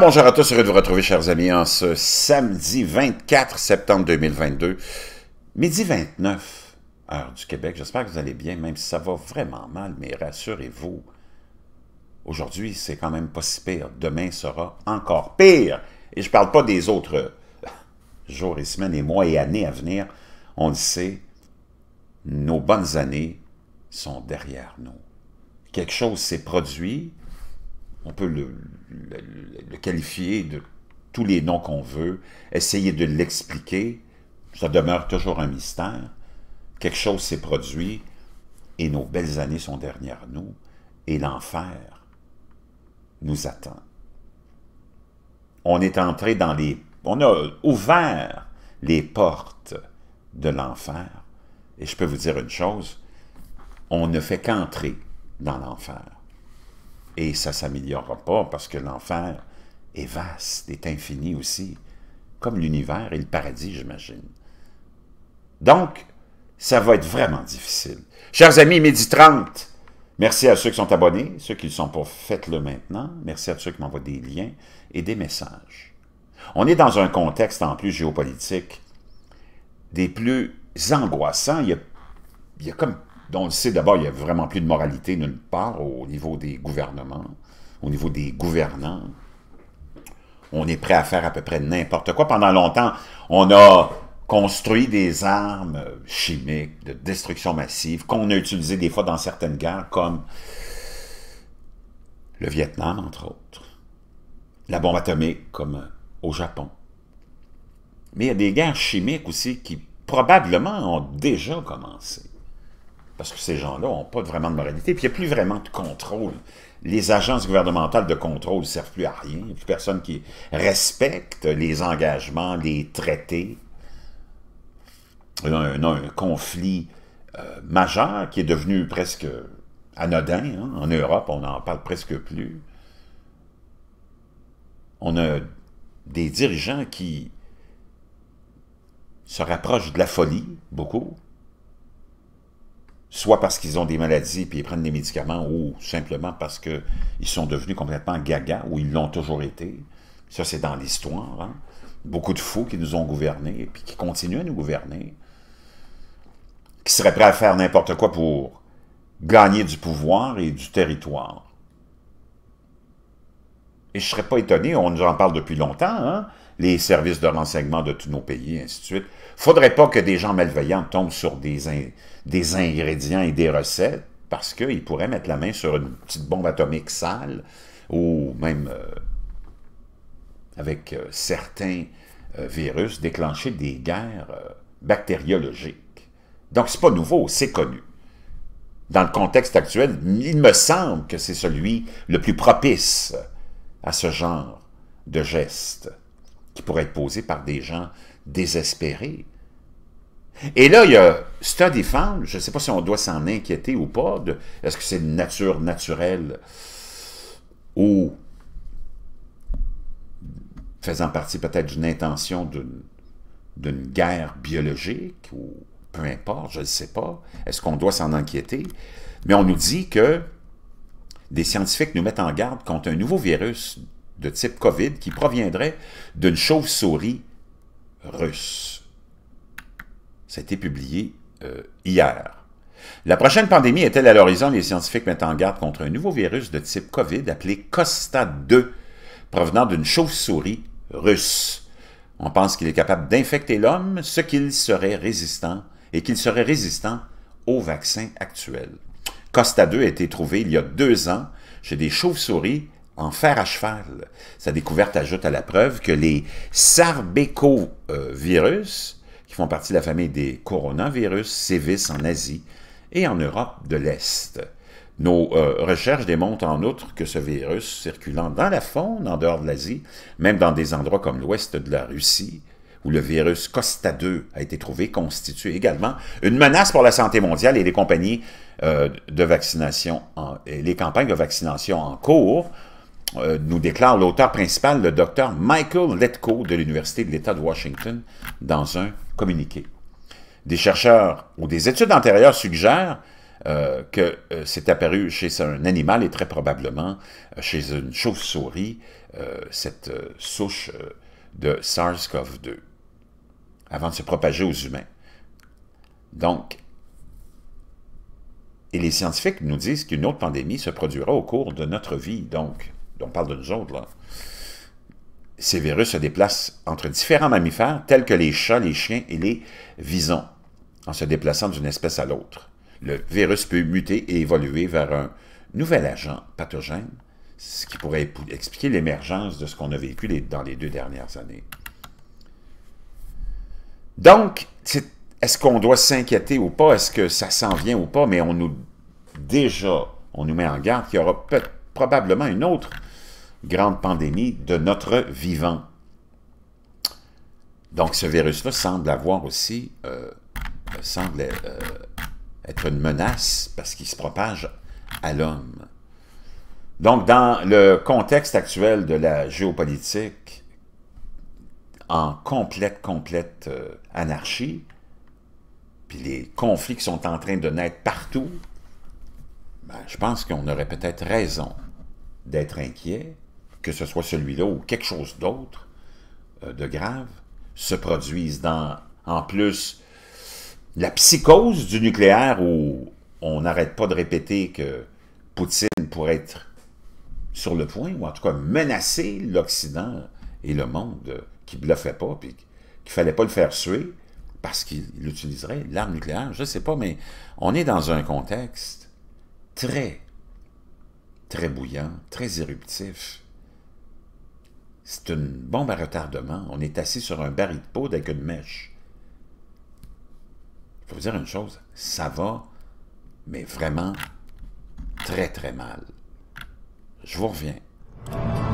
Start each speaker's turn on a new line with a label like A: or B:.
A: bonjour à tous, heureux de vous retrouver chers amis en ce samedi 24 septembre 2022, midi 29, heure du Québec. J'espère que vous allez bien, même si ça va vraiment mal, mais rassurez-vous, aujourd'hui c'est quand même pas si pire, demain sera encore pire. Et je parle pas des autres euh, jours et semaines et mois et années à venir, on le sait, nos bonnes années sont derrière nous. Quelque chose s'est produit, on peut le, qualifier de tous les noms qu'on veut, essayer de l'expliquer, ça demeure toujours un mystère. Quelque chose s'est produit et nos belles années sont derrière nous et l'enfer nous attend. On est entré dans les... On a ouvert les portes de l'enfer. Et je peux vous dire une chose, on ne fait qu'entrer dans l'enfer. Et ça ne s'améliorera pas parce que l'enfer est vaste, est infini aussi, comme l'univers et le paradis, j'imagine. Donc, ça va être vraiment difficile. Chers amis, midi 30, merci à ceux qui sont abonnés, ceux qui ne sont pas, faites-le maintenant. Merci à ceux qui m'envoient des liens et des messages. On est dans un contexte en plus géopolitique des plus angoissants. il y a comme dont on sait d'abord, il n'y a vraiment plus de moralité nulle part au niveau des gouvernements, au niveau des gouvernants. On est prêt à faire à peu près n'importe quoi. Pendant longtemps, on a construit des armes chimiques de destruction massive qu'on a utilisées des fois dans certaines guerres, comme le Vietnam, entre autres. La bombe atomique, comme euh, au Japon. Mais il y a des guerres chimiques aussi qui probablement ont déjà commencé parce que ces gens-là n'ont pas vraiment de moralité, puis il n'y a plus vraiment de contrôle. Les agences gouvernementales de contrôle ne servent plus à rien. Il n'y a plus personne qui respecte les engagements, les traités. On a un, conflit euh, majeur qui est devenu presque anodin. Hein. En Europe, on n'en parle presque plus. On a des dirigeants qui se rapprochent de la folie, beaucoup, soit parce qu'ils ont des maladies puis ils prennent des médicaments ou simplement parce qu'ils sont devenus complètement gaga ou ils l'ont toujours été. Ça, c'est dans l'histoire. Hein? Beaucoup de fous qui nous ont gouvernés et qui continuent à nous gouverner, qui seraient prêts à faire n'importe quoi pour gagner du pouvoir et du territoire. Et je ne serais pas étonné, on nous en parle depuis longtemps, hein, les services de renseignement de tous nos pays, ainsi de suite. faudrait pas que des gens malveillants tombent sur des, des ingrédients et des recettes parce qu'ils pourraient mettre la main sur une petite bombe atomique sale ou même euh, avec euh, certains euh, virus déclencher des guerres bactériologiques. Donc, c'est pas nouveau, c'est connu. Dans le contexte actuel, il me semble que c'est celui le plus propice à ce genre de gestes qui pourraient être posés par des gens désespérés. Et là, il y a Study Found, je ne sais pas si on doit s'en inquiéter ou pas, est-ce que c'est une nature naturelle ou faisant partie peut-être d'une intention d'une guerre biologique ou peu importe, je ne sais pas, est-ce qu'on doit s'en inquiéter? Mais on nous dit que des scientifiques nous mettent en garde contre un nouveau virus de type COVID qui proviendrait d'une chauve-souris russe. Ça a été publié euh, hier. La prochaine pandémie est-elle à l'horizon? Les scientifiques mettent en garde contre un nouveau virus de type COVID appelé Costa-2, provenant d'une chauve-souris russe. On pense qu'il est capable d'infecter l'homme, ce qu'il serait résistant, et qu'il serait résistant au vaccin actuel. Costa 2 a été trouvé il y a deux ans chez des chauves-souris en fer à cheval. Sa découverte ajoute à la preuve que les sarbecovirus, qui font partie de la famille des coronavirus, sévissent en Asie et en Europe de l'Est. Nos euh, recherches démontrent en outre que ce virus circulant dans la faune en dehors de l'Asie, même dans des endroits comme l'ouest de la Russie, où le virus COSTA2 a été trouvé, constitue également une menace pour la santé mondiale et les compagnies euh, de vaccination, et les campagnes de vaccination en cours, euh, nous déclare l'auteur principal, le docteur Michael Letko de l'Université de l'État de Washington, dans un communiqué. Des chercheurs ou des études antérieures suggèrent euh, que c'est apparu chez un animal et très probablement chez une chauve-souris, cette souche de SARS-CoV-2 avant de se propager aux humains. Donc, et les scientifiques nous disent qu'une autre pandémie se produira au cours de notre vie. Donc, on parle de nous autres, Ces virus se déplacent entre différents mammifères, tels que les chats, les chiens et les visons, en se déplaçant d'une espèce à l'autre. Le virus peut muter et évoluer vers un nouvel agent pathogène, ce qui pourrait expliquer l'émergence de ce qu'on a vécu dans les deux dernières années. Donc, est-ce qu'on doit s'inquiéter ou pas? Est-ce que ça s'en vient ou pas? Mais on nous, déjà, on nous met en garde qu'il y aura probablement une autre grande pandémie de notre vivant. Donc, ce virus-là semble avoir aussi, euh, semble euh, être une menace parce qu'il se propage à l'homme. Donc, dans le contexte actuel de la géopolitique, en complète, complète euh, anarchie, puis les conflits qui sont en train de naître partout, ben, je pense qu'on aurait peut-être raison d'être inquiet, que ce soit celui-là ou quelque chose d'autre euh, de grave, se produise dans, en plus, la psychose du nucléaire où on n'arrête pas de répéter que Poutine pourrait être sur le point, ou en tout cas menacer l'Occident et le monde euh, qui bluffait pas, puis qu'il fallait pas le faire suer parce qu'il utiliserait l'arme nucléaire, je ne sais pas, mais on est dans un contexte très, très bouillant, très éruptif. C'est une bombe à retardement. On est assis sur un baril de peau avec une mèche. Il faut vous dire une chose, ça va, mais vraiment très, très mal. Je vous reviens.